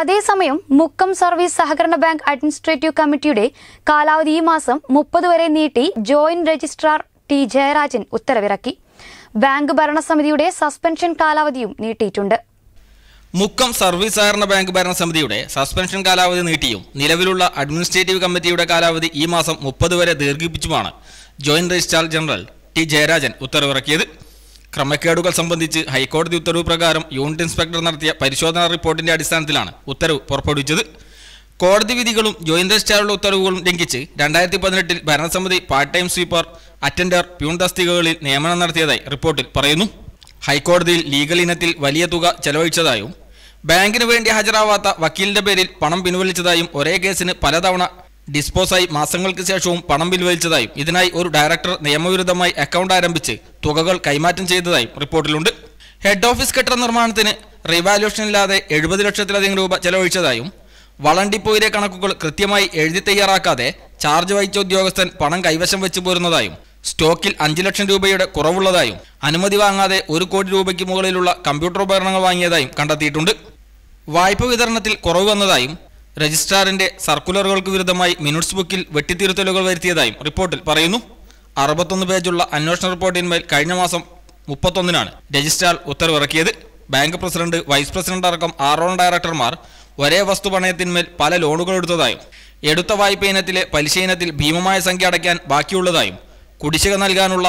അതേസമയം മുക്കം സർവീസ് സഹകരണ bank administrative കമ്മിറ്റിയുടെ കാലാവധി ഈ മാസം മുപ്പത് വരെ നീട്ടി ജോയിന്റ് രജിസ്ട്രാർ ടി ജയരാജൻ ഉത്തരവിറക്കി ബാങ്ക് ഭരണസമിതിയുടെ സസ്പെൻഷൻ കാലാവധിയും നീട്ടിയിട്ടുണ്ട് മുക്കം സർവീസ് സഹകരണ ബാങ്ക് ഭരണസമിതിയുടെ സസ്പെൻഷൻ കാലാവധി നീട്ടിയും നിലവിലുള്ള അഡ്മിനിസ്ട്രേറ്റീവ് കമ്മിറ്റിയുടെ കാലാവധി ഈ മാസം മുപ്പത് വരെ ദീർഘിപ്പിച്ചുമാണ് joint registrar general T Jayarajan ഉത്തരവിറക്കിയത് ക്രമക്കേടുകൾ സംബന്ധിച്ച് ഹൈക്കോടതി ഉത്തരവ് പ്രകാരം യൂണിറ്റ് ഇൻസ്പെക്ടർ നടത്തിയ പരിശോധനാ റിപ്പോർട്ടിന്റെ അടിസ്ഥാനത്തിലാണ് ഉത്തരവ് പുറപ്പെടുവിച്ചത് കോടതി വിധികളും ജോയിന്റ് രജിസ്ട്രാറുടെ ഉത്തരവുകളും ലംഘിച്ച് രണ്ടായിരത്തി പതിനെട്ടിൽ ഭരണസമിതി part time sweeper attender peon തസ്തികകളിൽ നിയമനം നടത്തിയതായി റിപ്പോർട്ടിൽ പറയുന്നു ഹൈക്കോടതിയിൽ ലീഗൽ ഇനത്തിൽ വലിയ തുക ചെലവഴിച്ചതായും ബാങ്കിന് വേണ്ടി ഹാജരാവാത്ത വക്കീലിന്റെ പേരിൽ പണം പിൻവലിച്ചതായും ഒരേ കേസിന് പലതവണ ഡിസ്പോസായി മാസങ്ങൾക്ക് ശേഷവും പണം പിൻവലിച്ചതായും ഇതിനായി ഒരു ഡയറക്ടർ നിയമവിരുദ്ധമായി അക്കൗണ്ട് ആരംഭിച്ച് തുകകൾ കൈമാറ്റം ചെയ്തതായും റിപ്പോർട്ടിലുണ്ട് ഹെഡ് ഓഫീസ് കെട്ടിട നിർമ്മാണത്തിന് ഇല്ലാതെ എഴുപത് ലക്ഷത്തിലധികം രൂപ ചെലവഴിച്ചതായും വളണ്ടിപ്പോയിലെ കണക്കുകൾ കൃത്യമായി എഴുതി തയ്യാറാക്കാതെ ചാർജ് വഹിച്ച ഉദ്യോഗസ്ഥൻ പണം കൈവശം വെച്ചു പോരുന്നതായും സ്റ്റോക്കിൽ അഞ്ചു ലക്ഷം രൂപയുടെ കുറവുള്ളതായും അനുമതി വാങ്ങാതെ ഒരു കോടി രൂപയ്ക്ക് മുകളിലുള്ള കമ്പ്യൂട്ടർ ഉപകരണങ്ങൾ വാങ്ങിയതായും കണ്ടെത്തിയിട്ടുണ്ട് വായ്പ വിതരണത്തിൽ കുറവ് വന്നതായും രജിസ്ട്രാറിന്റെ സർക്കുലറുകൾക്ക് വിരുദ്ധമായി മിനിറ്റ്സ് ബുക്കിൽ വെട്ടിത്തിരുത്തലുകൾ വരുത്തിയതായും റിപ്പോർട്ടിൽ പറയുന്നു അറുപത്തൊന്ന് പേജുള്ള അന്വേഷണ റിപ്പോർട്ടിന്മേൽ കഴിഞ്ഞ മാസം മുപ്പത്തൊന്നിനാണ് രജിസ്ട്രാർ ഉത്തരവിറക്കിയത് ബാങ്ക് പ്രസിഡന്റ് വൈസ് പ്രസിഡന്റ് അടക്കം ആറോളം ഡയറക്ടർമാർ ഒരേ വസ്തു പണയത്തിന്മേൽ പല ലോണുകൾ എടുത്തതായും എടുത്ത വായ്പ ഇനത്തിലെ പലിശ ഇനത്തിൽ ഭീമമായ സംഖ്യ അടയ്ക്കാൻ ബാക്കിയുള്ളതായും കുടിശ്ശിക നൽകാനുള്ള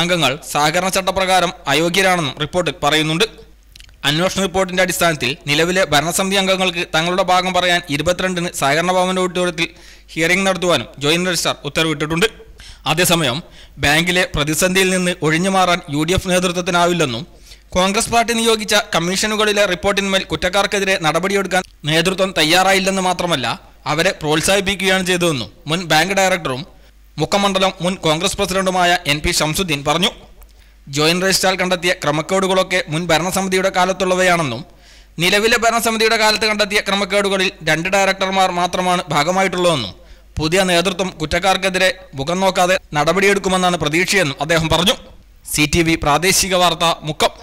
അംഗങ്ങൾ സഹകരണ ചട്ടപ്രകാരം അയോഗ്യരാണെന്നും റിപ്പോർട്ടിൽ പറയുന്നുണ്ട് അന്വേഷണ റിപ്പോർട്ടിന്റെ അടിസ്ഥാനത്തിൽ നിലവിലെ ഭരണസമിതി അംഗങ്ങൾക്ക് തങ്ങളുടെ ഭാഗം പറയാൻ ഇരുപത്തിരണ്ടിന് സഹകരണ ഭവന്റെ ഓഡിറ്റോറിയത്തിൽ ഹിയറിംഗ് നടത്തുവാനും ജോയിന്റ് രജിസ്ട്രാർ ഉത്തരവിട്ടിട്ടുണ്ട് അതേസമയം ബാങ്കിലെ പ്രതിസന്ധിയിൽ നിന്ന് ഒഴിഞ്ഞു മാറാൻ യു ഡി എഫ് നേതൃത്വത്തിനാവില്ലെന്നും കോൺഗ്രസ് പാർട്ടി നിയോഗിച്ച കമ്മീഷനുകളിലെ റിപ്പോർട്ടിന്മേൽ കുറ്റക്കാർക്കെതിരെ നടപടിയെടുക്കാൻ നേതൃത്വം തയ്യാറായില്ലെന്ന് മാത്രമല്ല അവരെ പ്രോത്സാഹിപ്പിക്കുകയാണ് ചെയ്തതെന്നും മുൻ ബാങ്ക് ഡയറക്ടറും മുഖമണ്ഡലം മുൻ കോൺഗ്രസ് പ്രസിഡന്റുമായ എൻ പി ഷംസുദ്ദീൻ പറഞ്ഞു ജോയിന്റ് രജിസ്ട്രാർ കണ്ടെത്തിയ ക്രമക്കേടുകളൊക്കെ മുൻ ഭരണസമിതിയുടെ കാലത്തുള്ളവയാണെന്നും നിലവിലെ ഭരണസമിതിയുടെ കാലത്ത് കണ്ടെത്തിയ ക്രമക്കേടുകളിൽ രണ്ട് ഡയറക്ടർമാർ മാത്രമാണ് ഭാഗമായിട്ടുള്ളതെന്നും പുതിയ നേതൃത്വം കുറ്റക്കാർക്കെതിരെ മുഖം നോക്കാതെ നടപടിയെടുക്കുമെന്നാണ് പ്രതീക്ഷയെന്നും അദ്ദേഹം പറഞ്ഞു സി പ്രാദേശിക വാർത്ത മുക്കം